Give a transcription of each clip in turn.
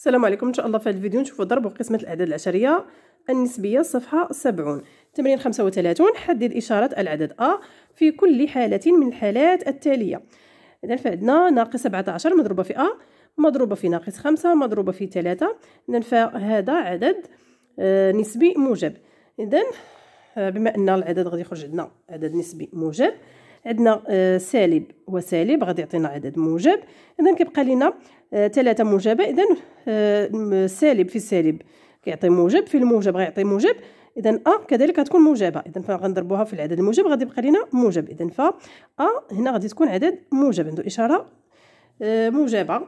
السلام عليكم ان شاء الله في هذا الفيديو نشوفوا ضرب وقسمه الاعداد العشرية النسبية صفحه 70 تمرين 35 حدد إشارة العدد أ في كل حالة من الحالات التالية إذا فعندنا ناقص 17 مضروبة في أ مضروبة في ناقص 5 مضروبة في 3 إذا فهذا عدد آه، نسبي موجب إذا آه، بما أن العدد غادي يخرج عندنا عدد نسبي موجب عندنا آه، سالب وسالب غادي يعطينا عدد موجب إذا كيبقى لنا ثلاثة موجبة إذا آه، سالب في السالب كيعطي موجب في الموجب غيعطي موجب اذا ا كذلك غتكون موجبه اذا فغنضربوها في العدد الموجب غادي يبقى لنا موجب اذا ف ا هنا غادي تكون عدد موجب عنده اشاره آه، موجبه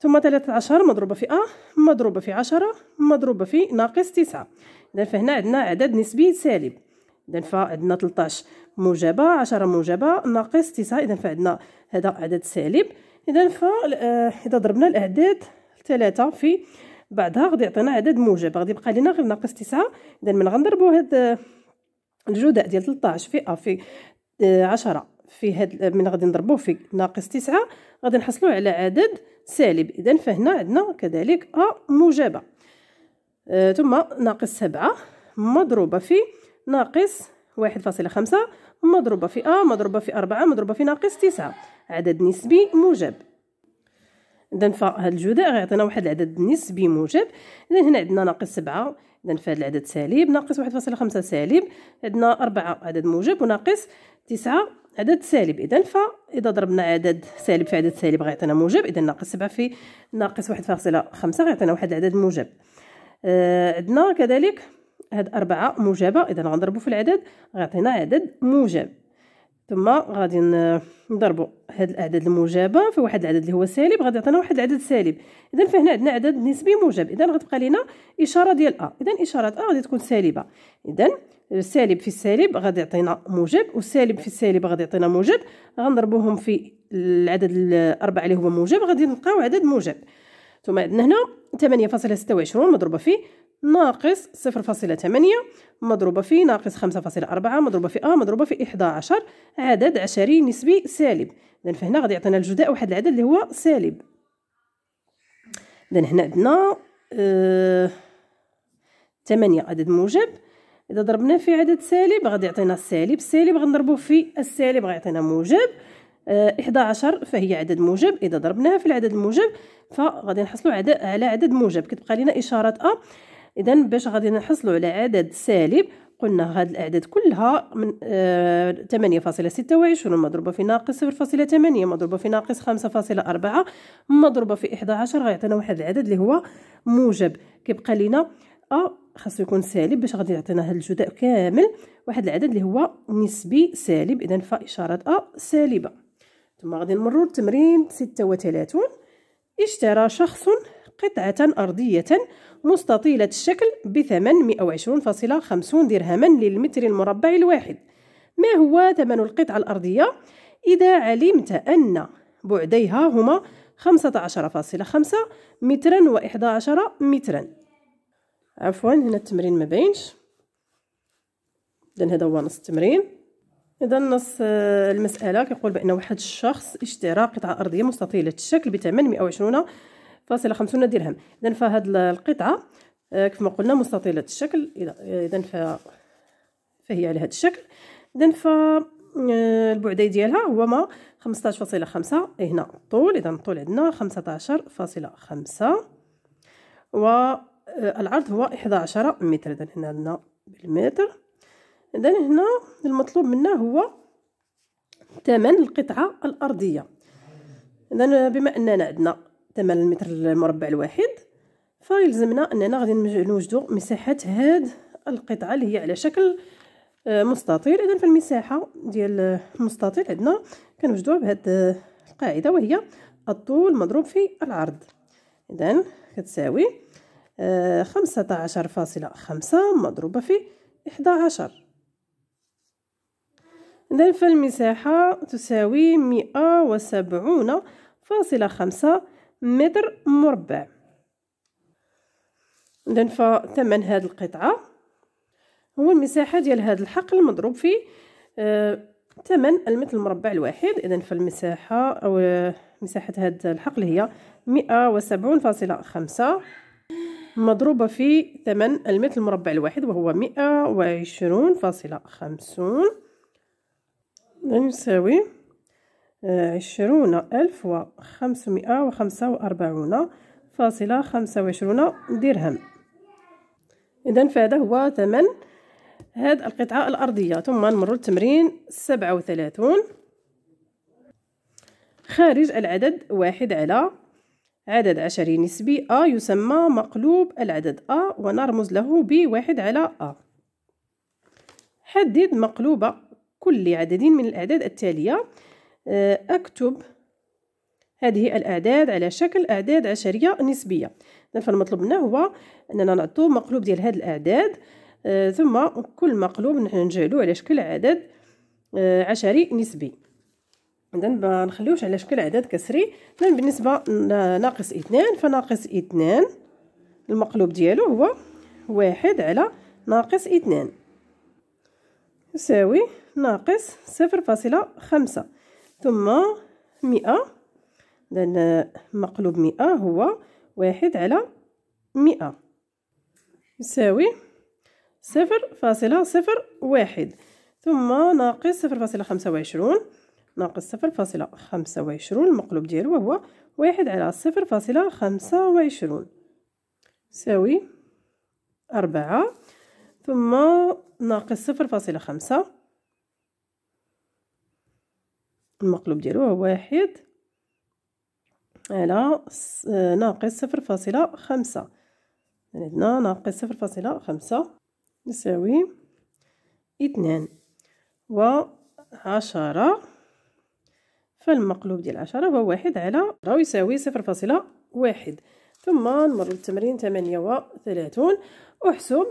ثم عشر مضروبه في ا مضروبه في عشرة مضروبه في ناقص تسعة اذا فهنا عندنا عدد نسبي سالب اذا فعندنا تلطاش موجبه عشرة موجبه ناقص تسعة اذا فعندنا هذا عدد سالب اذا اذا ضربنا الاعداد ثلاثة في بعدها غادي يعطينا عدد موجب غادي يبقى لينا غير ناقص تسعة اذا من غنضربوا هاد الجداء ديال 13 في ا في آه، عشرة في هاد من غادي نضربوه في ناقص تسعة غادي نحصلوا على عدد سالب اذا فهنا عندنا كذلك ا موجبه آه ثم ناقص سبعة مضروبه في ناقص واحد فاصلة خمسة مضروبه في ا مضروبه في أربعة مضروبه في ناقص تسعة عدد نسبي موجب اذا فهاد الجداء غيعطينا واحد العدد نسبي موجب اذا هنا عندنا ناقص سبعة اذا فهاد العدد سالب ناقص واحد فاصلة خمسة سالب عندنا أربعة عدد موجب وناقص تسعة عدد سالب اذا فاذا ضربنا عدد سالب في عدد سالب غيعطينا موجب اذا ناقص سبعة في ناقص واحد فاصلة خمسة غيعطينا واحد العدد موجب آه عندنا كذلك هاد أربعة موجبة اذا غنضربو في العدد غيعطينا عدد موجب ثم غادي نضربوا هذا الاعداد الموجبه في واحد العدد اللي هو سالب غادي يعطينا واحد العدد سالب اذا فهنا عندنا عدد نسبي موجب اذا غتبقى لينا اشاره ديال ا اذا اشاره ا غادي تكون سالبه اذا السالب في السالب غادي يعطينا موجب والسالب في السالب غادي يعطينا موجب غنضربوهم في العدد الاربعه اللي هو موجب غادي نلقاو عدد موجب ثم عندنا هنا 8.26 مضروبه في ناقص 0.8 مضروبة في ناقص 5.4 مضروبة في أ آه، مضروبة في 11 عدد عشري نسبي سالب إذن فهنا غادي يعطينا الجداء واحد العدد اللي هو سالب إذن هنا عندنا آه 8 عدد موجب إذا ضربناه في عدد سالب غادي يعطينا السالب سالب غنضربوه في السالب غيعطينا موجب اه 11 فهي عدد موجب اذا ضربناها في العدد الموجب فغادي نحصلوا على عدد موجب كتبقى لنا اشاره ا اذا باش غادي نحصلوا على عدد سالب قلنا هاد الاعداد كلها من آه وعشرون مضروبه في ناقص صفر فاصلة ثمانية مضروبه في ناقص خمسة فاصلة أربعة مضروبه في عشر غيعطينا واحد العدد اللي هو موجب كيبقى لينا ا آه، خاصو يكون سالب باش غادي يعطينا هاد الجداء كامل واحد العدد اللي هو نسبي سالب اذا فاشاره ا سالبه ثم غادي التمرين ستة وتلاتون اشترى شخص قطعة أرضية مستطيلة الشكل بثمن 120.50 درهما للمتر المربع الواحد ما هو ثمن القطعة الأرضية؟ إذا علمت أن بعديها هما 15.5 مترا و11 مترا عفوا هنا التمرين ما بينش إذن هذا هو نص التمرين إذا نص آه، المسألة كيقول بأن واحد الشخص اشترى قطعة أرضية مستطيلة الشكل بثمن 120 فاصلة خمسون درهم إذا فهاد القطعة آه، كما قلنا مستطيلة الشكل إذا فهي على هذا الشكل إذا ف آه، البعدي ديالها هو ما 15.5 إيه، هنا الطول اذا الطول عندنا 15.5 والعرض آه، هو 11 متر اذا هنا عندنا بالمتر اذا هنا المطلوب منا هو ثمن القطعه الارضيه اذا بما اننا عندنا ثمن المتر المربع الواحد فيلزمنا اننا غادي نوجدو مساحه هاد القطعه اللي هي على شكل آه، مستطيل اذا فالمساحه ديال المستطيل عندنا كنوجدوها بهاد القاعده وهي الطول مضروب في العرض اذا كتساوي آه، خمسة عشر فاصلة خمسة مضروبة في إحدى عشر فالمساحة تساوي مئة وسبعون فاصلة خمسة متر مربع إذن فثمن هاد القطعة هو المساحة ديال هاد الحقل مضروب في آه، ثمن آه المتر المربع الواحد إذن فالمساحة أو مساحة هاد الحقل هي مئة وسبعون فاصلة خمسة مضروبة في ثمن المتر المربع الواحد وهو مئة وعشرون فاصلة خمسون يساوي عشرون ألف وخمسمائة وخمسة وأربعون فاصلة خمسة وعشرون درهم إذا فهذا هو ثمن هاد القطعة الأرضية ثم نمر التمرين سبعة وثلاثون خارج العدد واحد على عدد عشري نسبي أ يسمى مقلوب العدد أ ونرمز له بواحد على أ حدد مقلوب كل عدد من الأعداد التالية آه، أكتب هذه الأعداد على شكل أعداد عشرية نسبية إذن فالمطلوب منا هو أننا نعطو مقلوب ديال هاد الأعداد آه، ثم كل مقلوب نحن نجعلو على شكل عدد آه، عشري نسبي إذن ما نخليوش على شكل عدد كسري إذن بالنسبة ناقص اثنان فناقص اثنان المقلوب ديالو هو واحد على ناقص اثنان يساوي ناقص صفر فاصلة خمسة ثم مئة لأن مقلوب مئة هو واحد على مئة يساوي صفر فاصلة صفر واحد ثم ناقص صفر فاصلة خمسة وعشرون ناقص صفر فاصلة خمسة وعشرون المقلوب ديالو هو واحد على صفر فاصلة خمسة وعشرون يساوي أربعة ثم ناقص صفر فاصلة خمسة المقلوب ديالو هو واحد على آه، ناقص صفر فاصلة خمسة يعني عندنا ناقص صفر فاصلة خمسة يساوي اثنان وعشرة فالمقلوب ديال عشرة هو واحد على يساوي صفر فاصلة واحد ثم نمر للتمرين ثمانية وثلاثون أحسب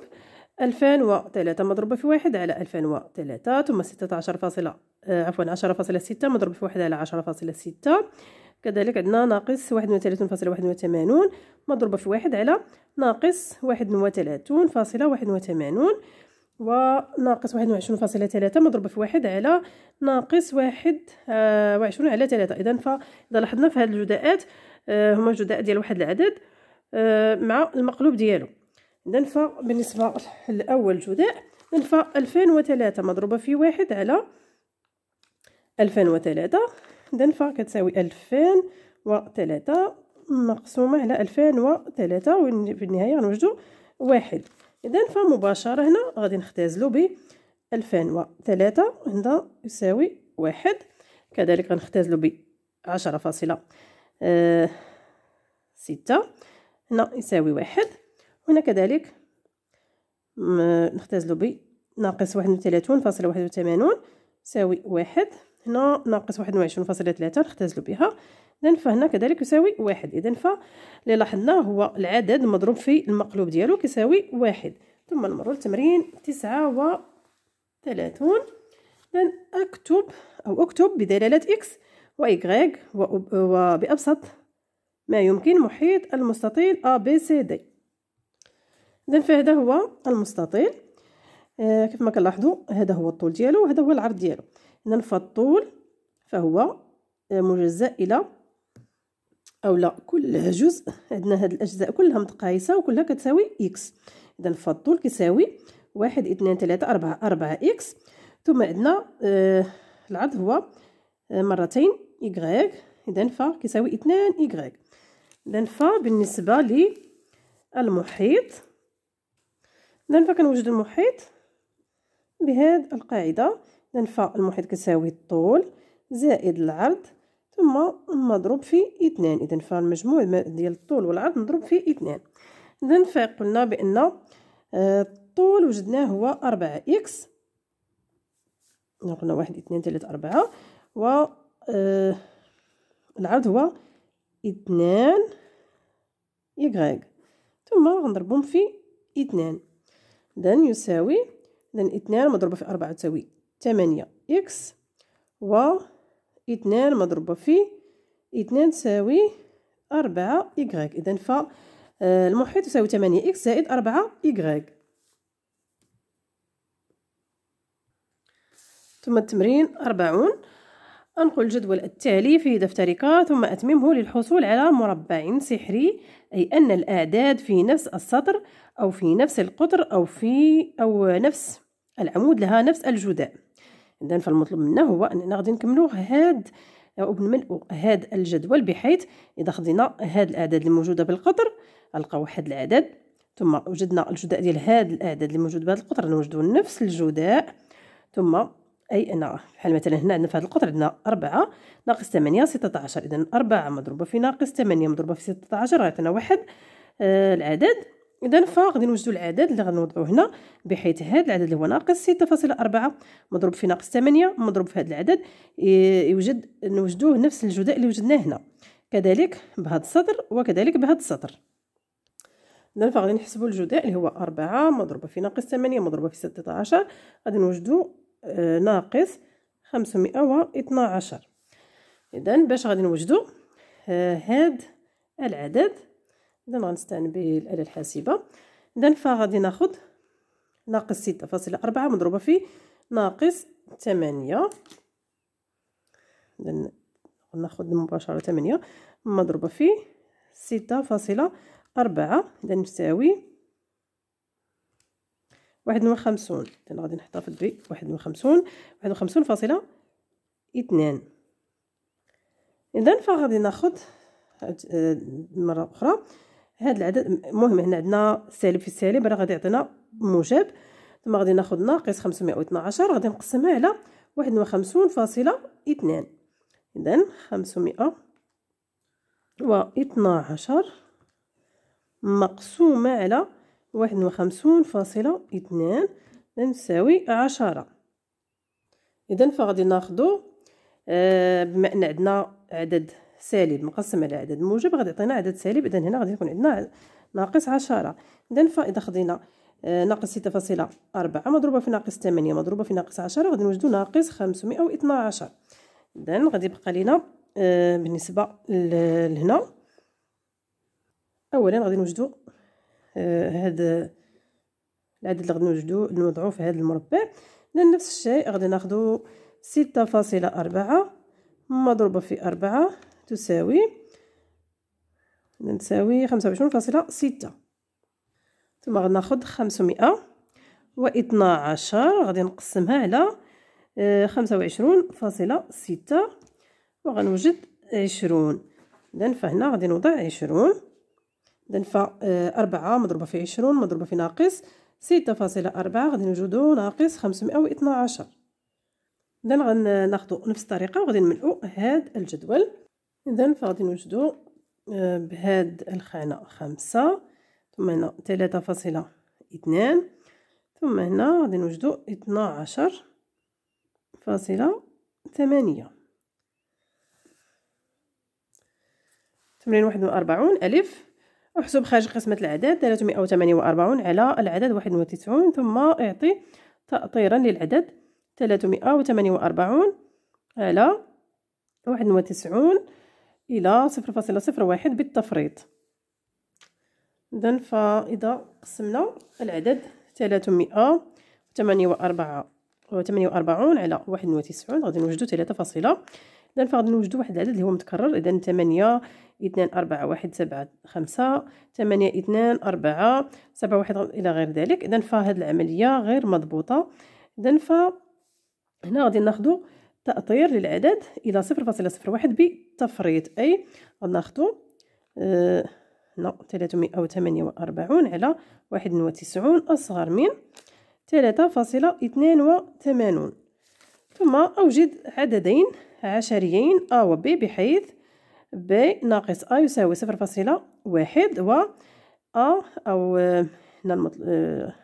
ألفان وثلاثة مضروبة في واحد على ألفان وثلاثة ثم ستة عشر فاصلة آه، عفوا عشرة فاصلة ستة مضروبة في واحد على عشرة فاصلة ستة كذلك عندنا ناقص واحد وثلاثون فاصلة واحد وثمانون مضروبة في واحد على ناقص واحد وثلاثون فاصلة واحد وثمانون وناقص واحد وعشرون فاصلة ثلاثة مضروبة في واحد على ناقص واحد آه، وعشرون على ثلاثة إذا فإذا لاحظنا في هذه الجداءات آه، هما جداء ديال واحد العدد مع المقلوب ديالو ننفع بالنسبة لأول جداء ننفع ألفين وثلاثة مضروبة في واحد على ألفين وثلاثة دنفع كتساوي ألفين وثلاثة مقسومة على ألفين وثلاثة وفي النهاية غنوجدو واحد إذا فمباشرة هنا غادي نختازلو ب ألفين وثلاثة هنا يساوي واحد كذلك غنختازلو ب عشرة فاصلة آه، ستة هنا يساوي واحد وهنا كذلك نختزلو ب ناقص واحد وثلاثون فاصلة واحد وثمانون يساوي واحد هنا ناقص واحد وعشرون فاصلة ثلاثة نختزلو بها إذن فهنا كذلك يساوي واحد إذن فاللي لاحظنا هو العدد مضروب في المقلوب ديالو كيساوي واحد ثم نمرو لتمرين تسعة وثلاثون إذن أكتب أو أكتب بدلالة إكس وإيكغيك وبأبسط ما يمكن محيط المستطيل أ ب سي دي اذا فهذا هو المستطيل آه كيف ما كنلاحظوا هذا هو الطول ديالو وهذا هو العرض ديالو اذا فالطول فهو آه، مجزأ الى او لا كل جزء عندنا هاد الاجزاء كلها متقايسه وكلها كتساوي اكس اذا فالطول كيساوي واحد اثنان ثلاثة أربعة أربعة إكس ثم عندنا آه العرض هو آه، مرتين إيكغيك إذا فا كيساوي اثنان إيكغيك إذا فا بالنسبة للمحيط إذن فكنوجد المحيط بهاد القاعدة إذن فالمحيط كتساوي الطول زائد العرض ثم مضروب في اثنان إذن فالمجموع ديال الطول والعرض مضروب في اثنان إذن فقلنا بأن آه، الطول وجدناه هو أربعة إكس قلنا واحد اثنان ثلاثة أربعة و آه، العرض هو اثنان يكغيك ثم غنضربهم في اثنان إذا يساوي إذا اثنان مضروبة في أربعة تساوي ثمانية إكس و اثنان مضروبة في اثنان تساوي أربعة إكغيك إذا ف آه، المحيط يساوي ثمانية إكس زائد أربعة إكغيك ثم التمرين أربعون أنقل الجدول التالي في دفترك ثم أتممه للحصول على مربع سحري أي أن الأعداد في نفس السطر أو في نفس القطر أو في أو نفس العمود لها نفس الجداء إذا فالمطلوب منا هو أننا غادي نكملو هاد أو بنملؤ هاد الجدول بحيث إذا خدينا هاد الأعداد الموجودة بالقطر ألقى واحد الأعداد ثم وجدنا الجداء ديال هاد الأعداد الموجود بهاد القطر نوجدو نفس الجداء ثم أي أن بحال مثلا هنا في هذه القطر عندنا 4 ناقص 8 16 إذا 4 مضروبة في ناقص 8 مضروبة في 16 غيعطينا واحد آه العدد إذا فغادي نوجدو العدد اللي غنوضعو هنا بحيث هذا العدد اللي هو ناقص 6.4 مضروب في ناقص 8 مضروب في هذا العدد يوجد نوجدوه نفس الجداء اللي وجدناه هنا كذلك بهذا السطر وكذلك بهذا السطر إذا فغادي نحسبو الجداء اللي هو 4 مضروبة في ناقص 8 مضروبة في 16 غادي نوجدو آه، ناقص خمسمائة واثنا عشر إذا باش غادي نوجدو آه، هاد العدد إذا غنستعن بالآلة الحاسبة إذا فغادي ناخد ناقص ستة فاصلة أربعة مضروبة في ناقص ثمانية إذا ناخد مباشرة ثمانية مضروبة في ستة فاصلة أربعة إذا تساوي واحد وخمسون إذن غادي نحتفظ ب واحد وخمسون واحد وخمسون فاصلة اثنان إذن فغادي ناخد آه، مرة أخرى هاد العدد المهم هنا عندنا سالب في السالب راه غادي يعطينا موجب ثم غادي ناخد ناقص خمسمائة أو عشر غادي نقسمها على واحد وخمسون فاصلة اثنان إذن خمسمائة واثنا عشر مقسومة على واحد وخمسون فاصلة اثنان تساوي عشرة إذا فغادي ناخدو آه بما أن عندنا عدد سالب مقسم على عدد موجب غادي يعطينا عدد سالب إذا هنا غادي يكون عندنا ناقص عشرة إذا فإذا خدينا آه ناقص ستة فاصلة أربعة مضروبة في ناقص ثمانية مضروبة في ناقص عشرة غادي نوجدو ناقص خمسمائة واثنا عشر إذا غادي يبقى لينا آه بالنسبة لهنا أولا غادي نوجدو هذا العدد اللي غادي نوجدو نوضعو في هذا المربع إذن نفس الشيء غادي ناخدو ستة فاصلة أربعة مضروبة في أربعة تساوي تساوي خمسة وعشرون فاصلة ستة ثم غادي ناخد خمسمائة واثنا عشر غادي نقسمها على آه، خمسة وعشرون فاصلة ستة وغنوجد عشرون إذن فهنا غادي نوضع عشرون إذن آه، أربعة مضروبة في عشرون مضروبة في ناقص ستة فاصلة أربعة غادي نوجدو ناقص خمسمائة وإثنا عشر إذن غناخدو نفس الطريقة وغادي نملؤو هاد الجدول إذن فغادي نوجدو آه، بهاد الخانة خمسة ثم هنا ثلاثة فاصلة اثنان ثم هنا غادي نوجدو اثنا عشر فاصلة ثمانية تمرين واحد وأربعون ألف احسب خارج قسمة العدد 348 على العدد 91 ثم اعطي تأطيرا للعدد 348 على 91 إلى 0.01 بالتفريط إذن فإذا قسمنا العدد 348 وأربعون على 91 غادي نوجدو 3 فاصله اذا فغادي نوجدو واحد العدد اللي هو متكرر اذا 8 اثنان أربعة واحد سبعة خمسة ثمانية اثنان أربعة سبعة واحد إلى غير ذلك إذا فهاد العملية غير مضبوطة إذا فهنا غادي ناخدو تأطير للعدد إلى صفر فاصلة صفر واحد بتفريط أي غناخدو آه تلاتمائة أو وثمانية وأربعون على واحد وتسعون أصغر من ثلاثة فاصلة اثنان وثمانون ثم أوجد عددين عشريين أ و ب بحيث بي ناقص أ يساوي صفر فاصلة واحد و أ أو هنا آه، المطل... آه،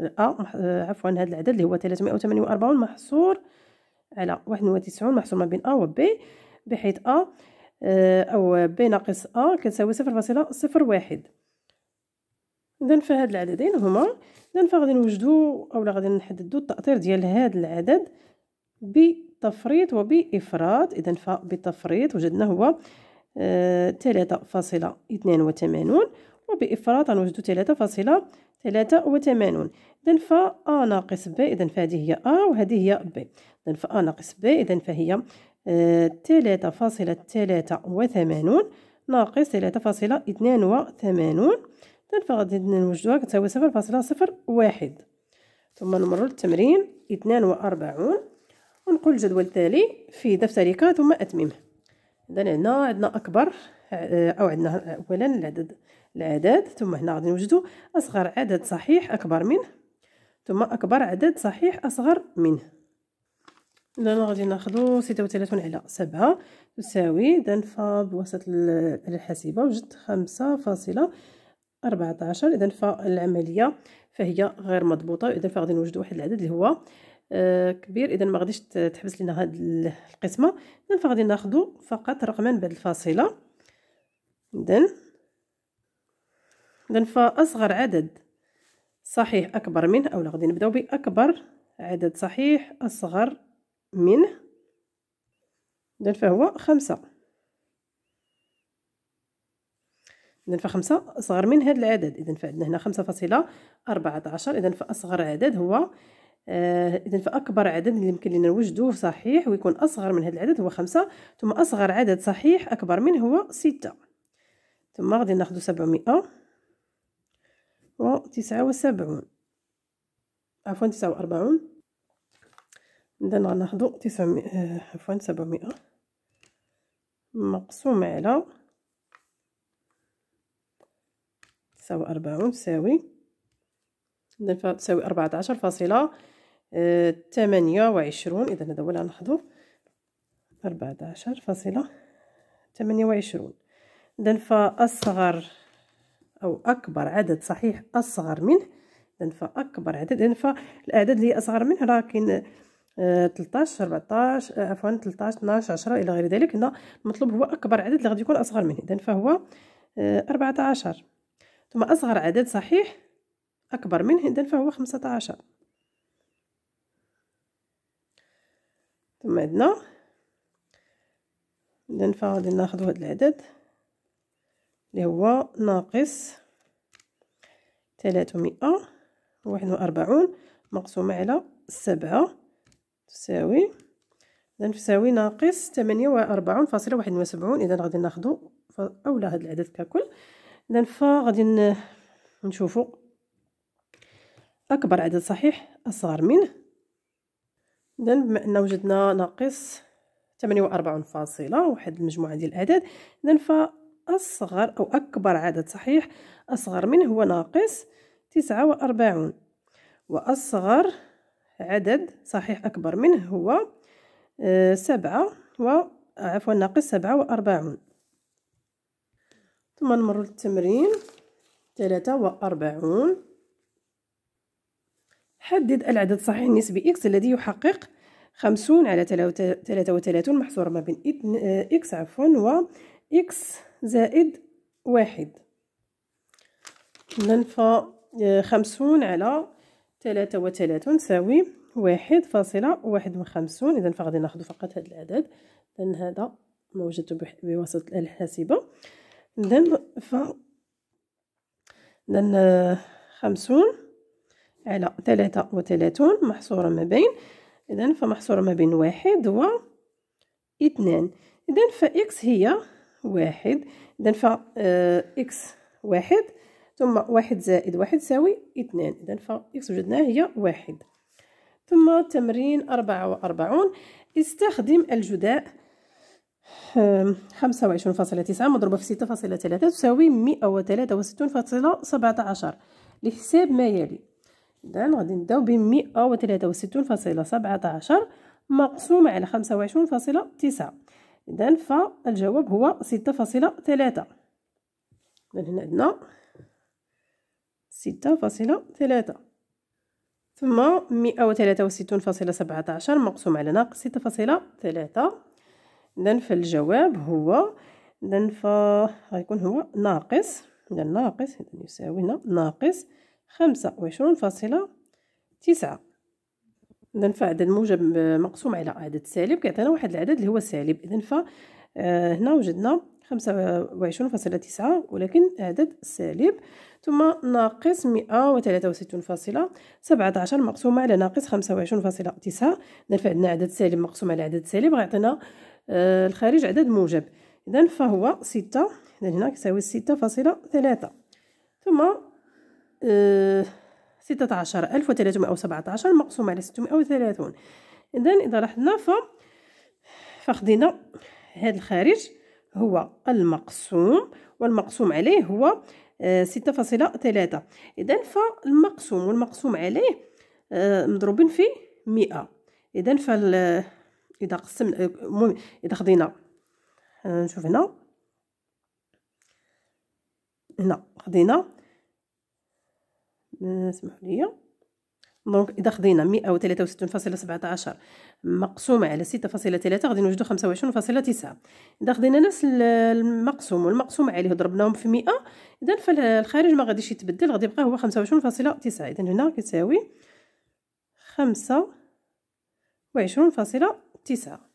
أ آه، عفوا هذا العدد اللي هو ثلاثمائة وثمانية وأربعون محصور على واحد وتسعون محصور ما بين أ و بي بحيث أ أو بي ناقص أ كتساوي صفر فاصلة صفر واحد إذن فهاد العددين هما إذن فغادي نوجدو أولا غادي نحددو التأطير ديال هاد العدد ب بالتفريط وبإفراط إذا فبالتفريط وجدنا هو ثلاثة آه، فاصلة اثنان وثمانون وبإفراط غنوجدو ثلاثة فاصلة ثلاثة وثمانون إذا فأ ناقص ب إذا فهذه هي أ وهذه هي ب إذا فأ ناقص ب إذا فهي ثلاثة آه، فاصلة ثلاثة وثمانون ناقص ثلاثة فاصلة اثنان وثمانون إذا فغادي نوجدوها كتساوي صفر فاصلة صفر واحد ثم نمر للتمرين اثنان وأربعون ونقول الجدول التالي في دفترك ثم أتممه إذا هنا عندنا أكبر أو عندنا أولا العدد الأعداد ثم هنا غادي نوجدو أصغر عدد صحيح أكبر منه ثم أكبر عدد صحيح أصغر منه إذا غادي ناخدو ستة على سبعة تساوي إذا فبواسطة الحاسبة وجدت خمسة فاصلة إذا فالعملية فهي غير مضبوطة إذا فغادي نوجد واحد العدد اللي هو آه، كبير اذا ما غاديش تحبس لينا هاد القسمه اذا فغادي ناخذ فقط رقمين بعد الفاصله اذا اذا فاصغر عدد صحيح اكبر منه اولا غادي نبداو باكبر عدد صحيح اصغر منه اذا فهو خمسة اذا فخمسة اصغر من هذا العدد اذا فعندنا هنا خمسة فاصلة اذا فاصغر عدد هو آه اذا فاكبر عدد اللي يمكن لنا نوجدوه صحيح ويكون اصغر من هذا العدد هو خمسة ثم اصغر عدد صحيح اكبر منه هو ستة ثم غادي ناخذ سبعمائة وتسعة وسبعون عفوا تسعة وأربعون إذا غناخدو تسعمائة آه، عفوا سبعمائة مقسوم على تساوي أربعون تساوي إذا تساوي أربعة عشر فاصلة ثمانية وعشرون إذا هذا هو اللي أربعة ربعتاشر فاصلة ثمانية وعشرون إذا فأصغر أو أكبر عدد صحيح أصغر منه إذا فأكبر عدد إذا فالأعداد اللي هي أصغر منه راه كاين تلتاش ربعتاش عفوا تلتاش تناش عشرة الى غير ذلك هنا المطلوب هو اكبر عدد اللي غادي يكون اصغر منه اذا فهو آه، أربعتاشر ثم اصغر عدد صحيح اكبر منه اذا فهو عشر تم عندنا إذن فغادي ناخدو هذا العدد اللي هو ناقص 341 وأربعون مقسومة على سبعة تساوي إذن تساوي ناقص 48.71 وأربعون فاصلة واحد وسبعون غادي ناخدو أولى هذا العدد ككل اذا فغادي نشوفو أكبر عدد صحيح أصغر منه اذا بما ان وجدنا ناقص 48 فاصلة واحد المجموعة ديال الأعداد إذا فأصغر أو أكبر عدد صحيح أصغر منه هو ناقص تسعة وأربعون وأصغر عدد صحيح أكبر منه هو آه، سبعة و عفوا ناقص سبعة وأربعون ثم نمر للتمرين تلاتة وأربعون حدد العدد الصحيح النسبي x الذي يحقق 50 على 33 محصورة ما بين x عفوا و x زائد واحد إذن ف 50 آه، على 33 تساوي واحد فاصلة واحد وخمسون إذا فغادي ناخذ فقط هذا العدد لأن هذا ما وجدته بواسطة الآلة الحاسبة إذا ف إذا آه، خمسون على ثلاثة وثلاثون محصورة ما بين إذا فمحصورة ما بين واحد و اثنان إذا فإكس هي واحد إذا آه، إكس واحد ثم واحد زائد واحد يساوي اثنان إذا فإكس وجدناها هي واحد ثم تمرين أربعة وأربعون استخدم الجداء آه، خمسة وعشرون فاصلة تسعة مضروبة في ستة فاصلة ثلاثة تساوي مئة وثلاثة وستون فاصلة سبعة عشر لحساب ما يلي إذن غادي نبداو بمئة وثلاثة وستون فاصلة سبعة عشر مقسومة على خمسة وعشرون فاصلة تسعة إذن فالجواب هو ستة فاصلة ثلاثة إذن هنا عندنا ستة فاصلة ثلاثة ثم مئة وثلاثة وستون فاصلة سبعة عشر مقسومة على ناقص ستة فاصلة ثلاثة إذن فالجواب هو إذن فغيكون هو ناقص إذن ناقص إذن يساوي هنا ناقص خمسة وعشرون فاصلة تسعة إذا فعدد موجب مقسوم على عدد سالب كيعطينا واحد العدد اللي هو سالب إذا ف آه، هنا وجدنا خمسة وعشرون فاصلة تسعة ولكن عدد سالب ثم ناقص مئة وثلاثة وستون فاصلة سبعة عشر مقسومة على ناقص خمسة وعشرون فاصلة تسعة إذا فعندنا عدد سالب مقسوم على عدد سالب غيعطينا آه، الخارج عدد موجب إذا فهو ستة إذا هنا كيساوي ستة فاصلة ثلاثة ثم ستة عشر ألف وثلاثمائة وسبعة عشر مقسوم على ستمائة وثلاثون إذا إذا لاحظنا ف فخدينا هذا الخارج هو المقسوم والمقسوم عليه هو آه، ستة فاصلة ثلاثة إذا فالمقسوم والمقسوم عليه آه، مضروبين في مئة إذا فال إذا قسمنا آه، المهم إذا خدينا نشوف هنا هنا خدينا اسمحوا لي دونك اذا خدينا مئة فاصلة مقسومه على ستة فاصلة غادي نوجدو خمسة فاصلة تسعة اذا خدينا نفس المقسوم والمقسوم عليه ضربناهم في مئة اذا فالخارج ما غاديش يتبدل غادي يبقى هو خمسة فاصلة تسعة اذا هنا كتساوي خمسة فاصلة تسعة